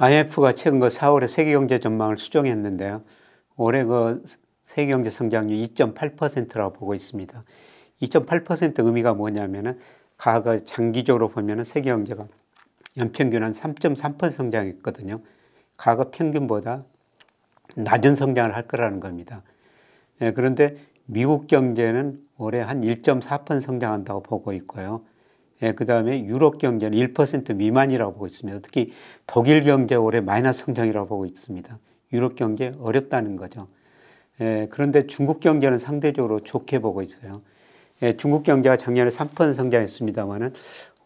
IMF가 최근 그 4월에 세계 경제 전망을 수정했는데요. 올해 그 세계 경제 성장률 2.8%라고 보고 있습니다. 2.8% 의미가 뭐냐면은 과거 장기적으로 보면은 세계 경제가 연평균 한3.3% 성장했거든요. 과거 평균보다 낮은 성장을 할 거라는 겁니다. 예, 그런데 미국 경제는 올해 한 1.4% 성장한다고 보고 있고요. 예, 그 다음에 유럽 경제는 1% 미만이라고 보고 있습니다. 특히 독일 경제 올해 마이너스 성장이라고 보고 있습니다. 유럽 경제 어렵다는 거죠. 예, 그런데 중국 경제는 상대적으로 좋게 보고 있어요. 예, 중국 경제가 작년에 3% 성장했습니다만은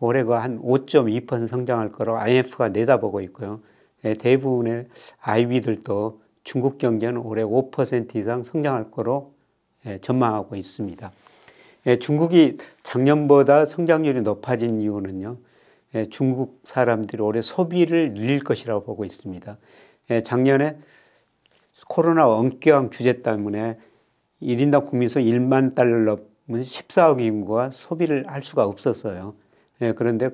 올해 그한 5.2% 성장할 거로 IMF가 내다보고 있고요. 예, 대부분의 IB들도 중국 경제는 올해 5% 이상 성장할 거로 예, 전망하고 있습니다. 예, 중국이 작년보다 성장률이 높아진 이유는요. 예, 중국 사람들이 올해 소비를 늘릴 것이라고 보고 있습니다. 예, 작년에 코로나 엄격한 규제 때문에 1인당 국민소 1만 달러 넘은 14억 인구가 소비를 할 수가 없었어요. 예, 그런데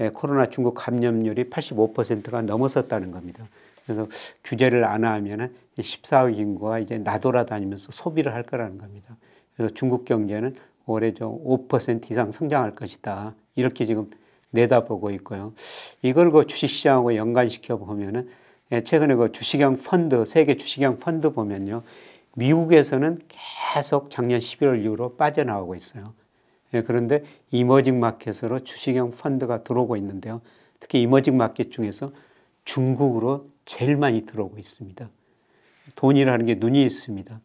예, 코로나 중국 감염률이 85%가 넘었었다는 겁니다. 그래서 규제를 안 하면 14억 인구가 이제 나돌아다니면서 소비를 할 거라는 겁니다. 그래서 중국 경제는 올해 좀5% 이상 성장할 것이다. 이렇게 지금 내다보고 있고요. 이걸 그 주식시장하고 연관시켜 보면은 예, 최근에 그 주식형 펀드, 세계 주식형 펀드 보면요. 미국에서는 계속 작년 11월 이후로 빠져나오고 있어요. 예, 그런데 이머징 마켓으로 주식형 펀드가 들어오고 있는데요. 특히 이머징 마켓 중에서 중국으로 제일 많이 들어오고 있습니다. 돈이라는 게 눈이 있습니다.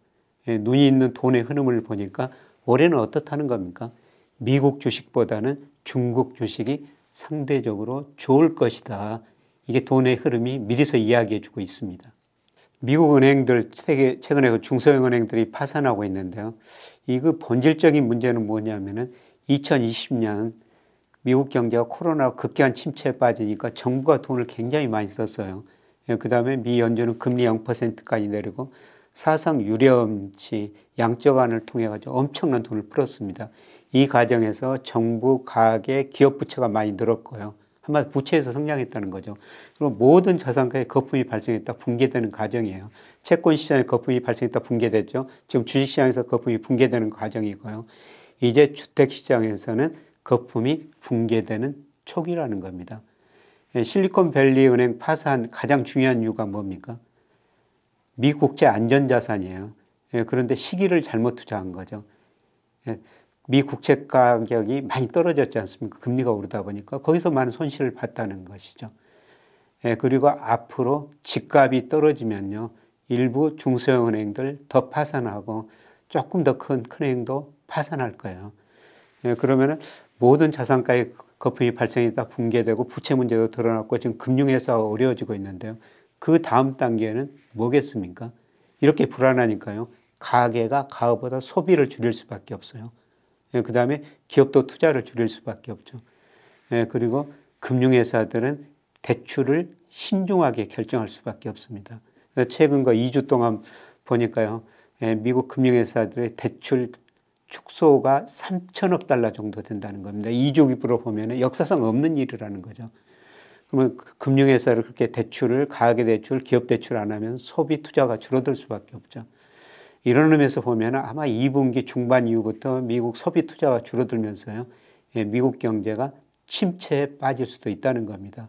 예, 눈이 있는 돈의 흐름을 보니까 올해는 어떻다는 겁니까? 미국 주식보다는 중국 주식이 상대적으로 좋을 것이다. 이게 돈의 흐름이 미리서 이야기해 주고 있습니다. 미국 은행들 최근에 그 중소형 은행들이 파산하고 있는데요. 이그 본질적인 문제는 뭐냐면은 2020년 미국 경제가 코로나 극한 침체에 빠지니까 정부가 돈을 굉장히 많이 썼어요. 예, 그 다음에 미 연준은 금리 0%까지 내리고 사상 유례없이 양적 안을 통해 가지고 엄청난 돈을 풀었습니다. 이 과정에서 정부, 가계, 기업 부채가 많이 늘었고요. 한마디 부채에서 성장했다는 거죠. 그리고 모든 자산가에 거품이 발생했다 붕괴되는 과정이에요. 채권 시장에 거품이 발생했다 붕괴됐죠. 지금 주식 시장에서 거품이 붕괴되는 과정이고요. 이제 주택 시장에서는 거품이 붕괴되는 초기라는 겁니다. 예, 실리콘밸리 은행 파산 가장 중요한 이유가 뭡니까? 미국 국채 안전자산이에요. 예, 그런데 시기를 잘못 투자한 거죠. 예, 미 국채 가격이 많이 떨어졌지 않습니까? 금리가 오르다 보니까 거기서 많은 손실을 봤다는 것이죠. 예, 그리고 앞으로 집값이 떨어지면요. 일부 중소형 은행들 더 파산하고 조금 더 큰 큰 은행도 파산할 거예요. 예, 그러면은 모든 자산가의 거품이 발생했다 붕괴되고 부채 문제도 드러났고 지금 금융회사가 어려워지고 있는데요. 그 다음 단계는 뭐겠습니까? 이렇게 불안하니까요. 가게가 가업보다 소비를 줄일 수밖에 없어요. 예, 그 다음에 기업도 투자를 줄일 수밖에 없죠. 예, 그리고 금융회사들은 대출을 신중하게 결정할 수밖에 없습니다. 최근 거 2주 동안 보니까요, 예, 미국 금융회사들의 대출 축소가 3천억 달러 정도 된다는 겁니다. 2조 기부로 보면 역사상 없는 일이라는 거죠. 그러면 그 금융회사를 그렇게 대출을 가계 대출, 기업 대출 안 하면 소비 투자가 줄어들 수밖에 없죠. 이런 의미에서 보면 아마 2분기 중반 이후부터 미국 소비 투자가 줄어들면서요, 예, 미국 경제가 침체에 빠질 수도 있다는 겁니다.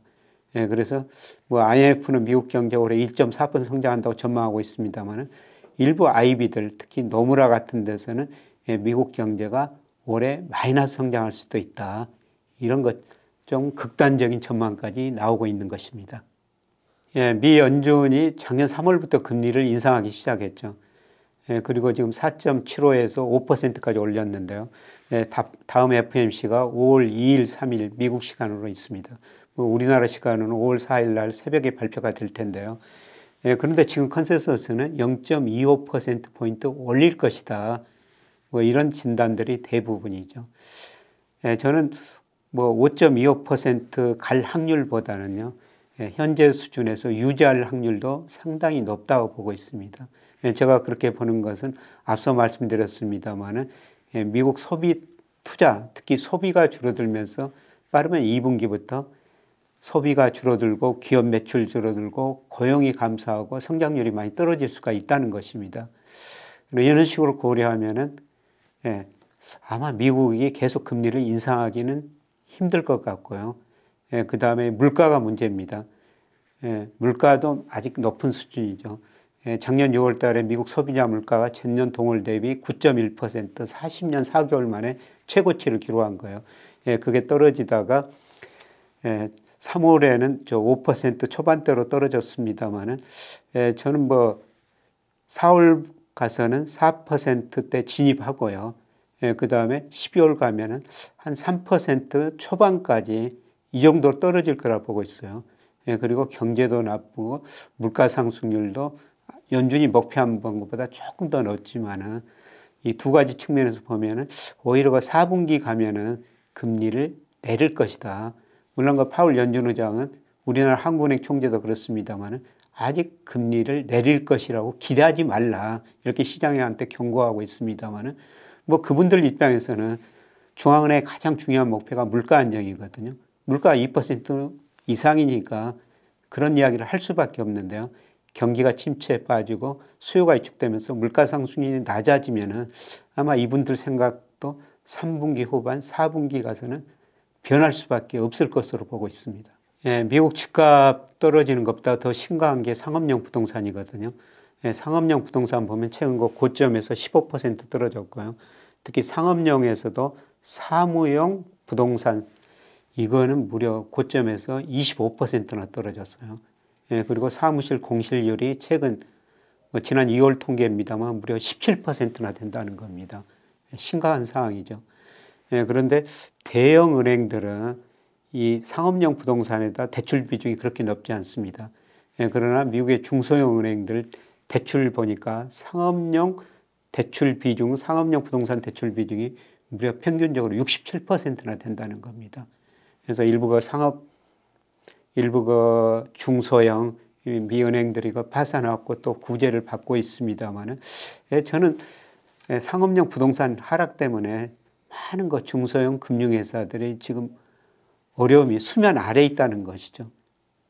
예, 그래서 뭐 IMF는 미국 경제 올해 1.4% 성장한다고 전망하고 있습니다만은 일부 IB들 특히 노무라 같은 데서는 예, 미국 경제가 올해 마이너스 성장할 수도 있다. 이런 것좀 극단적인 전망까지 나오고 있는 것입니다. 예, 미 연준이 작년 3월부터 금리를 인상하기 시작했죠. 예, 그리고 지금 4.75에서 5%까지 올렸는데요. 예, 다, 음 FMC가 5월 2일, 3일 미국 시간으로 있습니다. 뭐 우리나라 시간은 5월 4일 날 새벽에 발표가 될 텐데요. 예, 그런데 지금 컨센서스는 0.25%포인트 올릴 것이다. 뭐 이런 진단들이 대부분이죠. 예, 저는 뭐5.25%갈 확률보다는요. 예, 현재 수준에서 유지할 확률도 상당히 높다고 보고 있습니다. 예, 제가 그렇게 보는 것은 앞서 말씀드렸습니다만은 예, 미국 소비 투자, 특히 소비가 줄어들면서 빠르면 2분기부터 소비가 줄어들고 기업 매출 줄어들고 고용이 감소하고 성장률이 많이 떨어질 수가 있다는 것입니다. 이런 식으로 고려하면은 아마 미국이 계속 금리를 인상하기는 힘들 것 같고요. 예, 그 다음에 물가가 문제입니다. 예, 물가도 아직 높은 수준이죠. 예, 작년 6월 달에 미국 소비자 물가가 전년 동월 대비 9.1% 40년 4개월 만에 최고치를 기록한 거예요. 예, 그게 떨어지다가 예, 3월에는 저 5% 초반대로 떨어졌습니다만은 예, 저는 뭐 4월 가서는 4%대 진입하고요. 예, 그 다음에 12월 가면은 한 3% 초반까지 이 정도로 떨어질 거라 보고 있어요. 예, 그리고 경제도 나쁘고 물가 상승률도 연준이 목표한 것보다 조금 더 높지만은 이 두 가지 측면에서 보면은 오히려 그 4분기 가면은 금리를 내릴 것이다. 물론 그 파울 연준 의장은 우리나라 한국은행 총재도 그렇습니다만은 아직 금리를 내릴 것이라고 기대하지 말라 이렇게 시장한테 경고하고 있습니다만은 뭐 그분들 입장에서는 중앙은행의 가장 중요한 목표가 물가 안정이거든요. 물가2% 이상이니까 그런 이야기를 할 수밖에 없는데요. 경기가 침체에 빠지고 수요가 위축되면서 물가 상승률이 낮아지면은 아마 이분들 생각도 3분기 후반, 4분기 가서는 변할 수밖에 없을 것으로 보고 있습니다. 예, 미국 집값 떨어지는 것보다 더 심각한 게 상업용 부동산이거든요. 예, 상업용 부동산 보면 최근 거 고점에서 15% 떨어졌고요. 특히 상업용에서도 사무용 부동산 이거는 무려 고점에서 25%나 떨어졌어요. 예, 그리고 사무실 공실률이 최근 뭐 지난 2월 통계입니다만 무려 17%나 된다는 겁니다. 예, 심각한 상황이죠. 예, 그런데 대형 은행들은 이 상업용 부동산에다 대출 비중이 그렇게 높지 않습니다. 예, 그러나 미국의 중소형 은행들 대출 보니까 상업용 대출 비중, 상업용 부동산 대출 비중이 무려 평균적으로 67%나 된다는 겁니다. 그래서 일부가 상업, 일부가 중소형 미은행들이 파산하고 또 구제를 받고 있습니다만은 예, 저는 예, 상업용 부동산 하락 때문에 많은 거 중소형 금융회사들이 지금 어려움이 수면 아래 있다는 것이죠.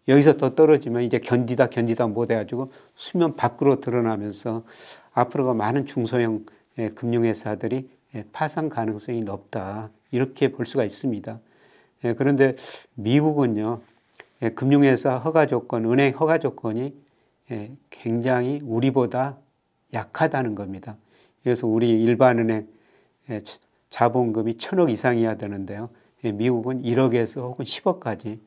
여기서 더 떨어지면 이제 견디다 견디다 못해가지고 수면 밖으로 드러나면서 앞으로가 많은 중소형 예, 금융회사들이 예, 파산 가능성이 높다 이렇게 볼 수가 있습니다. 예, 그런데 미국은요 금융회사 허가 조건, 은행 허가 조건이 굉장히 우리보다 약하다는 겁니다. 그래서 우리 일반 은행 자본금이 천억 이상이어야 되는데요. 미국은 1억에서 혹은 10억까지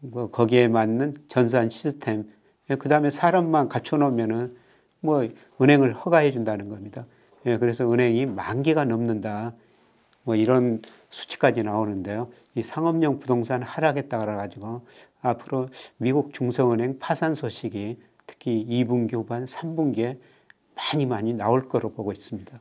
뭐 거기에 맞는 전산 시스템, 예, 그 다음에 사람만 갖춰놓으면은 뭐 은행을 허가해 준다는 겁니다. 예, 그래서 은행이 만 개가 넘는다. 뭐 이런 수치까지 나오는데요. 이 상업용 부동산 하락에 따라 가지고 앞으로 미국 중성은행 파산 소식이 특히 2분기 후반, 3분기에 많이 많이 나올 거로 보고 있습니다.